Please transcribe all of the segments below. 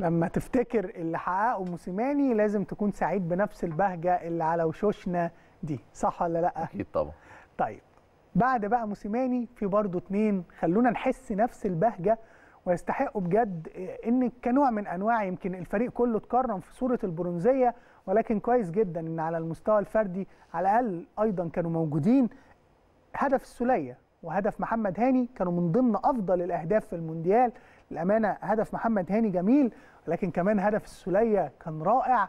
لما تفتكر اللي حققه موسيماني لازم تكون سعيد بنفس البهجه اللي على وشوشنا دي صح ولا لا اكيد طبعا طيب بعد بقى موسيماني في برضه اتنين خلونا نحس نفس البهجه ويستحقوا بجد ان كنوع من انواع يمكن الفريق كله اتكرم في صوره البرونزيه ولكن كويس جدا ان على المستوى الفردي على الاقل ايضا كانوا موجودين هدف السوليه وهدف محمد هاني كانوا من ضمن افضل الاهداف في المونديال الامانه هدف محمد هاني جميل لكن كمان هدف السوليه كان رائع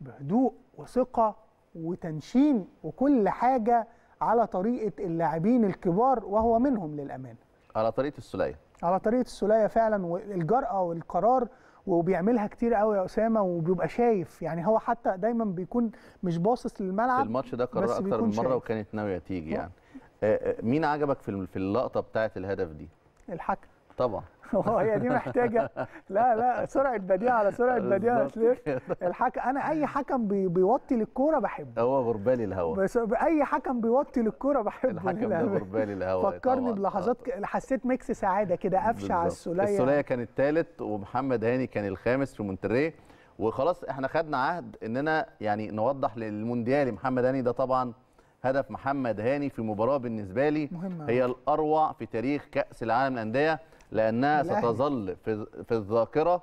بهدوء وثقه وتنشين وكل حاجه على طريقه اللاعبين الكبار وهو منهم للامانه على طريقه السوليه على طريقه السوليه فعلا والجرأه والقرار وبيعملها كتير قوي يا اسامه وبيبقى شايف يعني هو حتى دايما بيكون مش باصص للملعب في الماتش ده قرر اكتر من مره شايف. وكانت ناويه تيجي يعني آه، آه، مين عجبك في في اللقطه بتاعه الهدف دي الحكم طبعا هي دي محتاجه لا لا سرعه بديهه على سرعه بديهه الحكم انا اي حكم بي بيوطي للكوره بحبه هو غربالي الهوا بس اي حكم بيوطي للكوره بحبه الحكم ده غربالي الهوا فكرني بلحظات ك... حسيت ميكس سعاده كده قفشه على السوليه السوليه كان الثالث ومحمد هاني كان الخامس في مونتريه وخلاص احنا خدنا عهد اننا يعني نوضح للمونديالي محمد هاني ده طبعا هدف محمد هاني في مباراه بالنسبه لي مهمة. هي الاروع في تاريخ كاس العالم للانديه لانها الأهل. ستظل في في الذاكره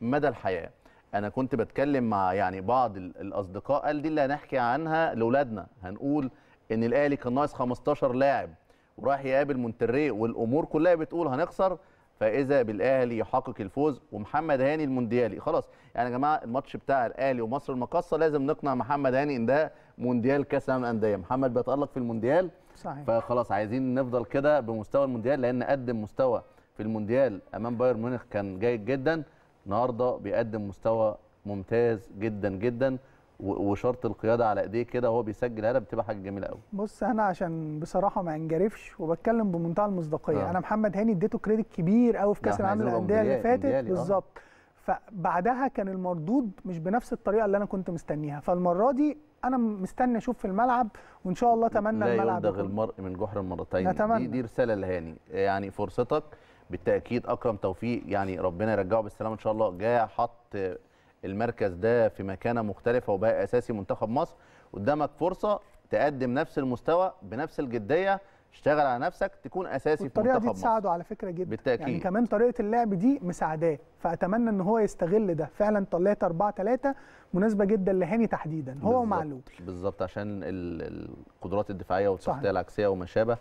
مدى الحياه انا كنت بتكلم مع يعني بعض الاصدقاء قال دي اللي هنحكي عنها لاولادنا هنقول ان الاهلي كان ناقص 15 لاعب وراح يقابل مونتريه والامور كلها بتقول هنخسر فاذا بالاهلي يحقق الفوز ومحمد هاني المونديالي خلاص يعني يا جماعه الماتش بتاع الاهلي ومصر المقصه لازم نقنع محمد هاني ان ده مونديال كاس العالم للانديه محمد بيتالق في المونديال صحيح فخلاص عايزين نفضل كده بمستوى المونديال لان قدم مستوى في المونديال امام بايرن ميونخ كان جيد جدا النهارده بيقدم مستوى ممتاز جدا جدا وشرط القياده على ايديه كده وهو بيسجل هدف بتبقى حاجه جميله قوي بص انا عشان بصراحه ما انجرفش وبتكلم بمنتهى المصداقيه آه. انا محمد هاني اديته كريدت كبير قوي في كاس العالم للانديه اللي فاتت آه. بالظبط آه. فبعدها كان المردود مش بنفس الطريقه اللي انا كنت مستنيها فالمره دي انا مستني اشوف في الملعب وان شاء الله اتمنى الملعب لا يلدغ المرء من جحر المرتين نتمنى. دي دي رساله لهاني يعني فرصتك بالتاكيد اكرم توفيق يعني ربنا يرجعه بالسلامه ان شاء الله جاء حط المركز ده في مكانه مختلفه وبقى اساسي منتخب مصر قدامك فرصه تقدم نفس المستوى بنفس الجديه اشتغل على نفسك تكون اساسي في منتخب مصر الطريقه دي تساعده على فكره جدا بالتأكيد. يعني كمان طريقه اللعب دي مساعداه فاتمنى ان هو يستغل ده فعلا طلعت 4 3 مناسبه جدا لهاني تحديدا هو ومعلول بالظبط عشان القدرات الدفاعيه والتغطيه العكسيه وما شابه